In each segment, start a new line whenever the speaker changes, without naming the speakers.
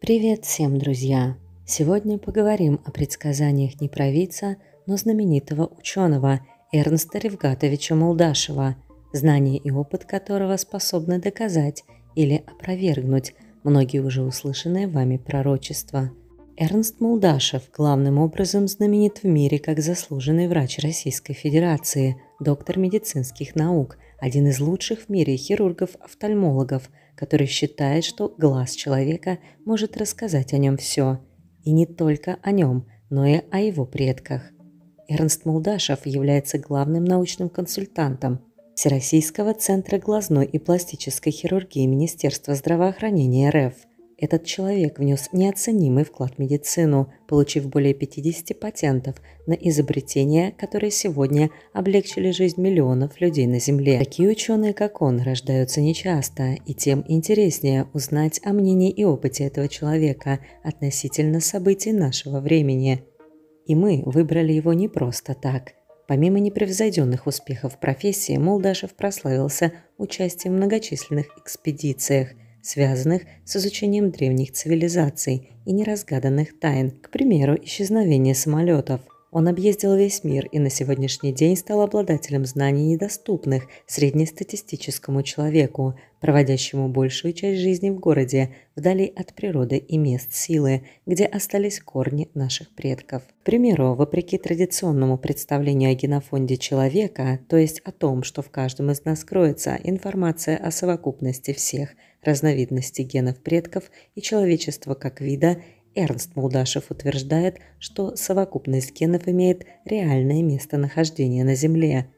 Привет всем, друзья! Сегодня поговорим о предсказаниях не провидца, но знаменитого ученого Эрнста Ревгатовича Молдашева, знания и опыт которого способны доказать или опровергнуть многие уже услышанные вами пророчества. Эрнст Молдашев главным образом знаменит в мире как заслуженный врач Российской Федерации, доктор медицинских наук, один из лучших в мире хирургов-офтальмологов, который считает, что глаз человека может рассказать о нем все. И не только о нем, но и о его предках. Эрнст Молдашев является главным научным консультантом Всероссийского центра глазной и пластической хирургии Министерства здравоохранения РФ – этот человек внес неоценимый вклад в медицину, получив более 50 патентов на изобретения, которые сегодня облегчили жизнь миллионов людей на Земле. Такие ученые, как он, рождаются нечасто, и тем интереснее узнать о мнении и опыте этого человека относительно событий нашего времени. И мы выбрали его не просто так – Помимо непревзойденных успехов в профессии, Молдашев прославился участием в многочисленных экспедициях – связанных с изучением древних цивилизаций и неразгаданных тайн, к примеру, исчезновение самолетов. Он объездил весь мир и на сегодняшний день стал обладателем знаний недоступных среднестатистическому человеку, проводящему большую часть жизни в городе, вдали от природы и мест силы, где остались корни наших предков. К примеру, вопреки традиционному представлению о генофонде человека, то есть о том, что в каждом из нас кроется информация о совокупности всех – разновидности генов предков и человечества как вида, Эрнст Мулдашев утверждает, что совокупность генов имеет реальное местонахождение на Земле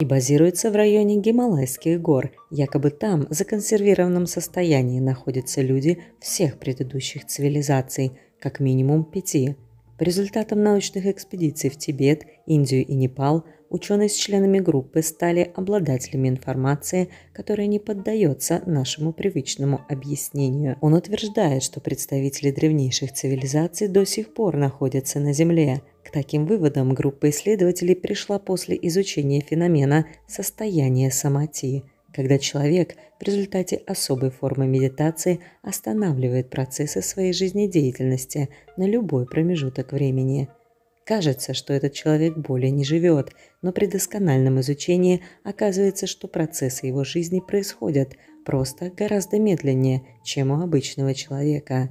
и базируется в районе Гималайских гор. Якобы там, в законсервированном состоянии, находятся люди всех предыдущих цивилизаций, как минимум пяти – по результатам научных экспедиций в Тибет, Индию и Непал ученые с членами группы стали обладателями информации, которая не поддается нашему привычному объяснению. Он утверждает, что представители древнейших цивилизаций до сих пор находятся на Земле. К таким выводам группа исследователей пришла после изучения феномена состояния самати – когда человек в результате особой формы медитации останавливает процессы своей жизнедеятельности на любой промежуток времени. Кажется, что этот человек более не живет, но при доскональном изучении оказывается, что процессы его жизни происходят просто гораздо медленнее, чем у обычного человека.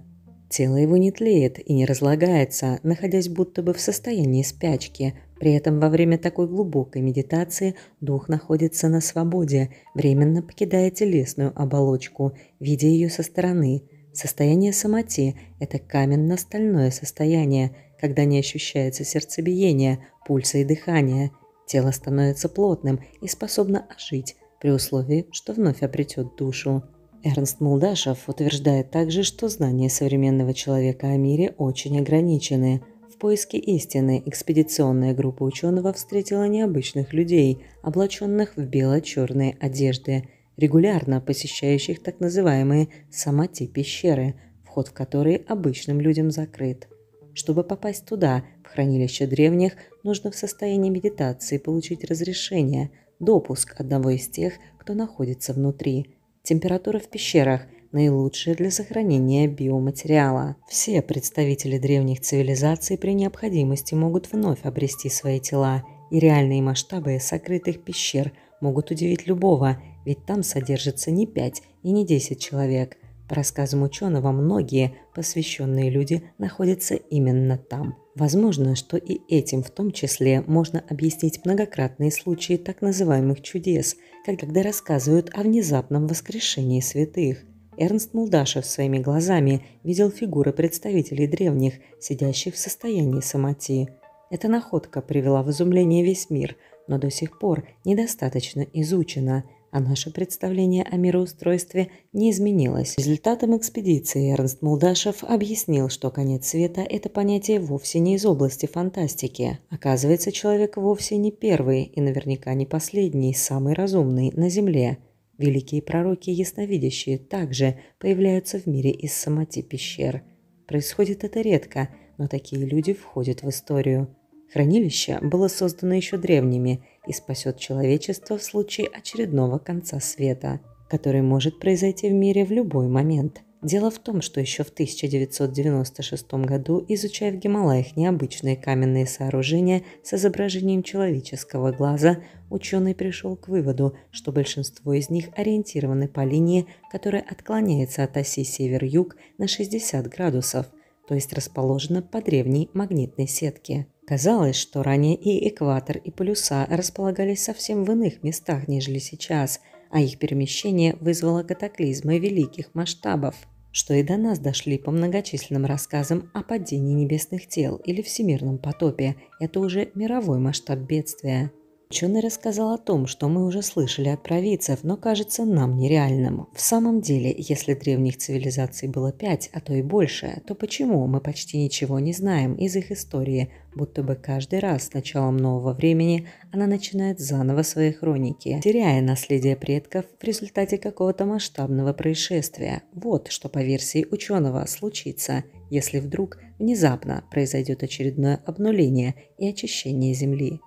Тело его не тлеет и не разлагается, находясь будто бы в состоянии спячки, при этом во время такой глубокой медитации дух находится на свободе, временно покидая телесную оболочку, видя ее со стороны. Состояние самати это каменно-стальное состояние, когда не ощущается сердцебиение, пульса и дыхания. Тело становится плотным и способно ожить при условии, что вновь обретет душу. Эрнст Мулдашев утверждает также, что знания современного человека о мире очень ограничены поиске истины экспедиционная группа ученого встретила необычных людей, облаченных в бело-черные одежды, регулярно посещающих так называемые «самати-пещеры», вход в которые обычным людям закрыт. Чтобы попасть туда, в хранилище древних, нужно в состоянии медитации получить разрешение, допуск одного из тех, кто находится внутри. Температура в пещерах – наилучшие для сохранения биоматериала. Все представители древних цивилизаций при необходимости могут вновь обрести свои тела, и реальные масштабы сокрытых пещер могут удивить любого, ведь там содержится не 5 и не 10 человек. По рассказам ученого, многие посвященные люди находятся именно там. Возможно, что и этим в том числе можно объяснить многократные случаи так называемых чудес, когда рассказывают о внезапном воскрешении святых. Эрнст Мулдашев своими глазами видел фигуры представителей древних, сидящих в состоянии самотии. Эта находка привела в изумление весь мир, но до сих пор недостаточно изучена, а наше представление о мироустройстве не изменилось. Результатом экспедиции Эрнст Мулдашев объяснил, что конец света – это понятие вовсе не из области фантастики. Оказывается, человек вовсе не первый и наверняка не последний, самый разумный на Земле – Великие пророки-ясновидящие и также появляются в мире из самоти пещер. Происходит это редко, но такие люди входят в историю. Хранилище было создано еще древними и спасет человечество в случае очередного конца света, который может произойти в мире в любой момент – Дело в том, что еще в 1996 году, изучая в Гималаях необычные каменные сооружения с изображением человеческого глаза, ученый пришел к выводу, что большинство из них ориентированы по линии, которая отклоняется от оси север-юг на 60 градусов, то есть расположена по древней магнитной сетке. Казалось, что ранее и экватор, и полюса располагались совсем в иных местах, нежели сейчас – а их перемещение вызвало катаклизмы великих масштабов что и до нас дошли по многочисленным рассказам о падении небесных тел или всемирном потопе. Это уже мировой масштаб бедствия. Ученый рассказал о том, что мы уже слышали от провидцев, но кажется нам нереальным. В самом деле, если древних цивилизаций было пять, а то и больше, то почему мы почти ничего не знаем из их истории, будто бы каждый раз с началом нового времени она начинает заново свои хроники, теряя наследие предков в результате какого-то масштабного происшествия. Вот что, по версии ученого, случится, если вдруг внезапно произойдет очередное обнуление и очищение Земли.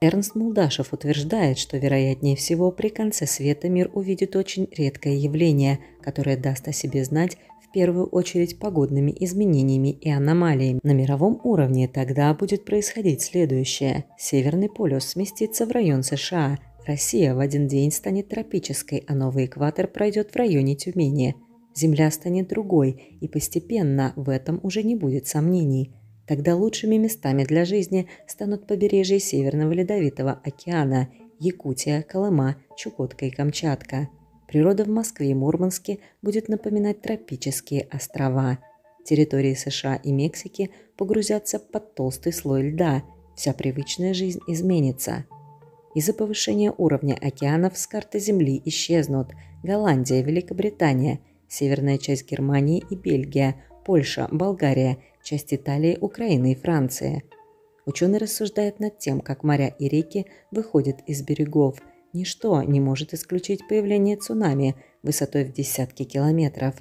Эрнст Мулдашев утверждает, что вероятнее всего при конце света мир увидит очень редкое явление, которое даст о себе знать в первую очередь погодными изменениями и аномалиями. На мировом уровне тогда будет происходить следующее. Северный полюс сместится в район США, Россия в один день станет тропической, а новый экватор пройдет в районе Тюмени. Земля станет другой, и постепенно в этом уже не будет сомнений – Тогда лучшими местами для жизни станут побережья Северного Ледовитого океана, Якутия, Колыма, Чукотка и Камчатка. Природа в Москве и Мурманске будет напоминать тропические острова. Территории США и Мексики погрузятся под толстый слой льда. Вся привычная жизнь изменится. Из-за повышения уровня океанов с карты Земли исчезнут Голландия, Великобритания, северная часть Германии и Бельгия, Польша, Болгария, часть Италии, Украины и Франции. Ученый рассуждает над тем, как моря и реки выходят из берегов. Ничто не может исключить появление цунами высотой в десятки километров.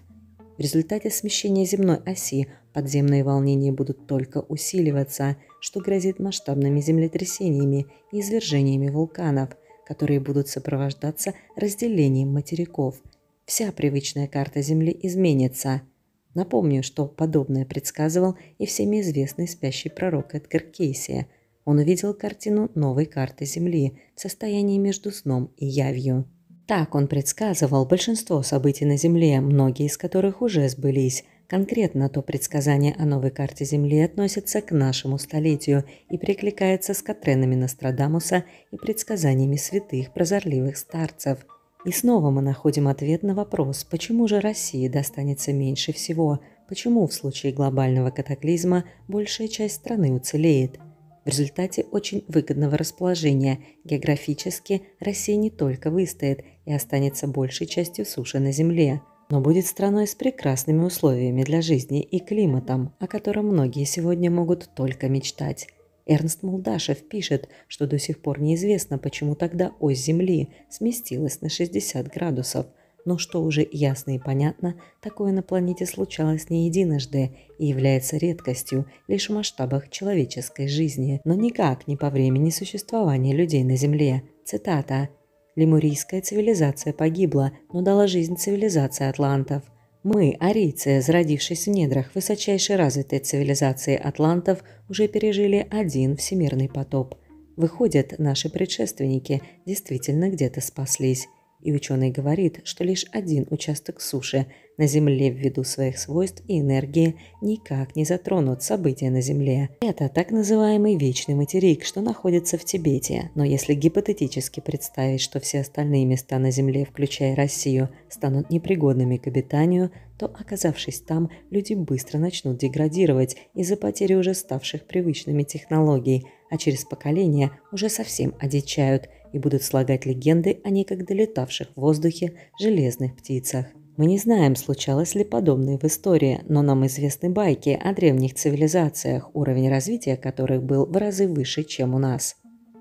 В результате смещения земной оси подземные волнения будут только усиливаться, что грозит масштабными землетрясениями и извержениями вулканов, которые будут сопровождаться разделением материков. Вся привычная карта Земли изменится – Напомню, что подобное предсказывал и всеми известный спящий пророк Эдгар Кейси. Он увидел картину новой карты Земли в состоянии между сном и явью. Так он предсказывал большинство событий на Земле, многие из которых уже сбылись. Конкретно то предсказание о новой карте Земли относится к нашему столетию и прикликается с Катренами Нострадамуса и предсказаниями святых прозорливых старцев – и снова мы находим ответ на вопрос, почему же России достанется меньше всего, почему в случае глобального катаклизма большая часть страны уцелеет. В результате очень выгодного расположения географически Россия не только выстоит и останется большей частью суши на Земле, но будет страной с прекрасными условиями для жизни и климатом, о котором многие сегодня могут только мечтать. Эрнст Молдашев пишет, что до сих пор неизвестно, почему тогда ось Земли сместилась на 60 градусов, но что уже ясно и понятно, такое на планете случалось не единожды и является редкостью лишь в масштабах человеческой жизни, но никак не по времени существования людей на Земле. Цитата. «Лемурийская цивилизация погибла, но дала жизнь цивилизации атлантов – мы, арийцы, зародившись в недрах высочайшей развитой цивилизации атлантов, уже пережили один всемирный потоп. Выходят, наши предшественники действительно где-то спаслись. И ученый говорит, что лишь один участок суши на Земле ввиду своих свойств и энергии никак не затронут события на Земле. Это так называемый вечный материк, что находится в Тибете. Но если гипотетически представить, что все остальные места на Земле, включая Россию, станут непригодными к обитанию, то, оказавшись там, люди быстро начнут деградировать из-за потери уже ставших привычными технологий, а через поколение уже совсем одичают – и будут слагать легенды о некогда летавших в воздухе железных птицах. Мы не знаем, случалось ли подобное в истории, но нам известны байки о древних цивилизациях, уровень развития которых был в разы выше, чем у нас.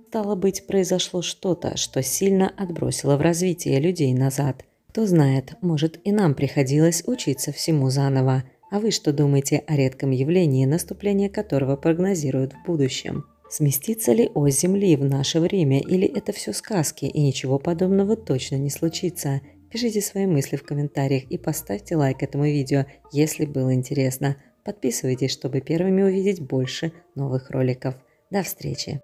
Стало быть, произошло что-то, что сильно отбросило в развитие людей назад. Кто знает, может и нам приходилось учиться всему заново. А вы что думаете о редком явлении, наступление которого прогнозируют в будущем? Сместится ли о Земли в наше время или это все сказки и ничего подобного точно не случится? Пишите свои мысли в комментариях и поставьте лайк этому видео, если было интересно. Подписывайтесь, чтобы первыми увидеть больше новых роликов. До встречи!